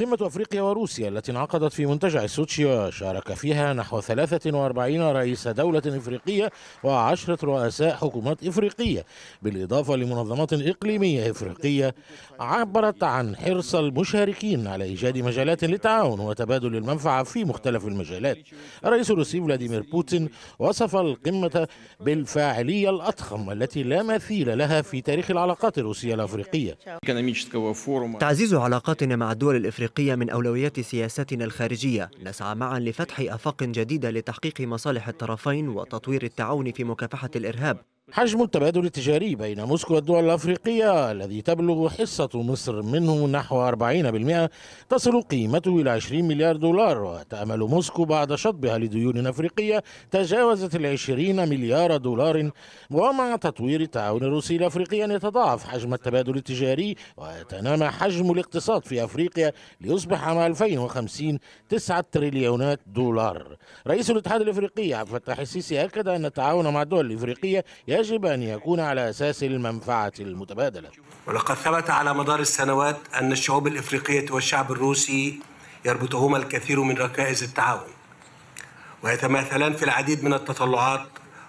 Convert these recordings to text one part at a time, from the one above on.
قمة أفريقيا وروسيا التي انعقدت في منتجع السوتشي وشارك فيها نحو 43 رئيس دولة إفريقية وعشرة رؤساء حكومات إفريقية بالإضافة لمنظمات إقليمية إفريقية عبرت عن حرص المشاركين على إيجاد مجالات للتعاون وتبادل المنفعة في مختلف المجالات الرئيس الروسي فلاديمير بوتين وصف القمة بالفاعلية الأضخم التي لا مثيل لها في تاريخ العلاقات الروسية الأفريقية تعزيز علاقاتنا مع الدول الإفريقية الإفريقية من أولويات سياستنا الخارجية نسعى معا لفتح أفاق جديدة لتحقيق مصالح الطرفين وتطوير التعاون في مكافحة الإرهاب حجم التبادل التجاري بين موسكو والدول الأفريقية الذي تبلغ حصة مصر منه نحو 40% تصل قيمته إلى 20 مليار دولار وتأمل موسكو بعد شطبها لديون أفريقية تجاوزت ال 20 مليار دولار ومع تطوير التعاون الروسي الأفريقي أن يتضاعف حجم التبادل التجاري ويتنامى حجم الاقتصاد في أفريقيا ليصبح عام 2050 9 تريليونات دولار رئيس الاتحاد الأفريقي عبد الفتاح السيسي أكد أن التعاون مع الدول الأفريقية يجب أن يكون على أساس المنفعة المتبادلة ولقد ثبت على مدار السنوات أن الشعوب الإفريقية والشعب الروسي يربطهما الكثير من ركائز التعاون ويتماثلان في العديد من التطلعات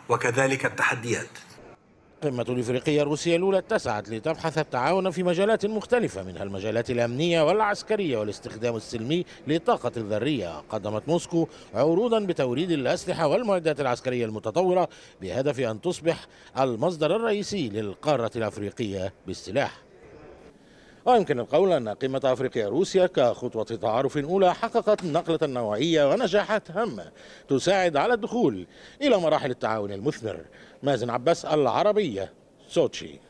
وكذلك التحديات قمة الإفريقية الروسية الأولى اتسعت لتبحث التعاون في مجالات مختلفة منها المجالات الأمنية والعسكرية والاستخدام السلمي للطاقة الذرية قدمت موسكو عروضا بتوريد الأسلحة والمعدات العسكرية المتطورة بهدف أن تصبح المصدر الرئيسي للقارة الأفريقية بالسلاح ويمكن القول أن قمة أفريقيا روسيا كخطوة تعارف أولى حققت نقلة نوعية ونجاحات هامة تساعد على الدخول إلى مراحل التعاون المثمر مازن عباس العربية سوتشي